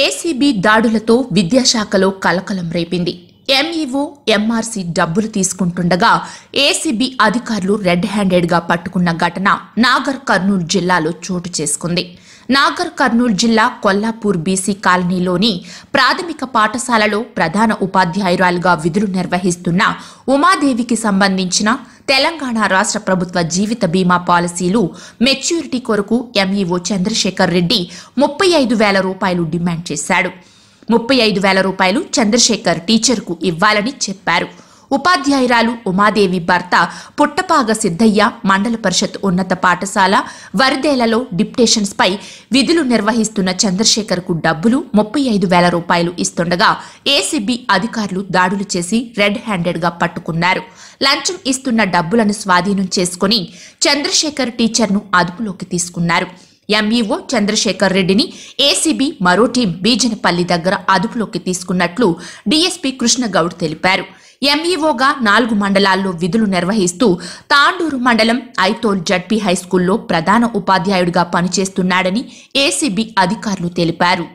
ACB దాడులతో విద్యాశాఖలో కలకలం రేపింది ఎంఈఓ ఎంఆర్సీ డబ్బులు తీసుకుంటుండగా ఏసీబీ అధికారులు రెడ్ హ్యాండెడ్గా పట్టుకున్న ఘటన నాగర్ కర్నూలు జిల్లాలో చోటు చేసుకుంది నాగర్ కర్నూలు జిల్లా కొల్లాపూర్ బీసీ కాలనీలోని ప్రాథమిక పాఠశాలలో ప్రధాన ఉపాధ్యాయురాలుగా విధులు నిర్వహిస్తున్న ఉమాదేవికి సంబంధించిన తెలంగాణ రాష్ట్ర ప్రభుత్వ జీవిత బీమా పాలసీలు మెచ్యూరిటీ కొరకు ఎంఈఓ e చంద్రశేఖర్ రెడ్డి ముప్పై ఐదు వేల రూపాయలు డిమాండ్ చేశాడు ముప్పై ఐదు వేల రూపాయలు చంద్రశేఖర్ టీచర్కు ఇవ్వాలని చెప్పారు ఉపాధ్యాయురాలు ఉమాదేవి భర్త పుట్టపాగ సిద్ధయ్య మండల పరిషత్ ఉన్నత పాఠశాల వరిదేలలో పై విధులు నిర్వహిస్తున్న చంద్రశేఖర్కు డబ్బులు ముప్పై ఐదు వేల రూపాయలు ఇస్తుండగా ఏసీబీ అధికారులు దాడులు చేసి రెడ్ హ్యాండెడ్గా పట్టుకున్నారు లంచం ఇస్తున్న డబ్బులను స్వాధీనం చేసుకుని చంద్రశేఖర్ టీచర్ను అదుపులోకి తీసుకున్నారు ఎంఈఓ చంద్రశేఖర్ రెడ్డిని ఏసీబీ మరో టీం బీజనపల్లి దగ్గర అదుపులోకి తీసుకున్నట్లు డీఎస్పీ కృష్ణగౌడ్ తెలిపారు ఎంఈఓగా నాలుగు మండలాల్లో విధులు నిర్వహిస్తూ తాండూరు మండలం ఐతోల్ జడ్పీ హైస్కూల్లో ప్రధాన ఉపాధ్యాయుడిగా పనిచేస్తున్నాడని ఏసీబీ అధికారులు తెలిపారు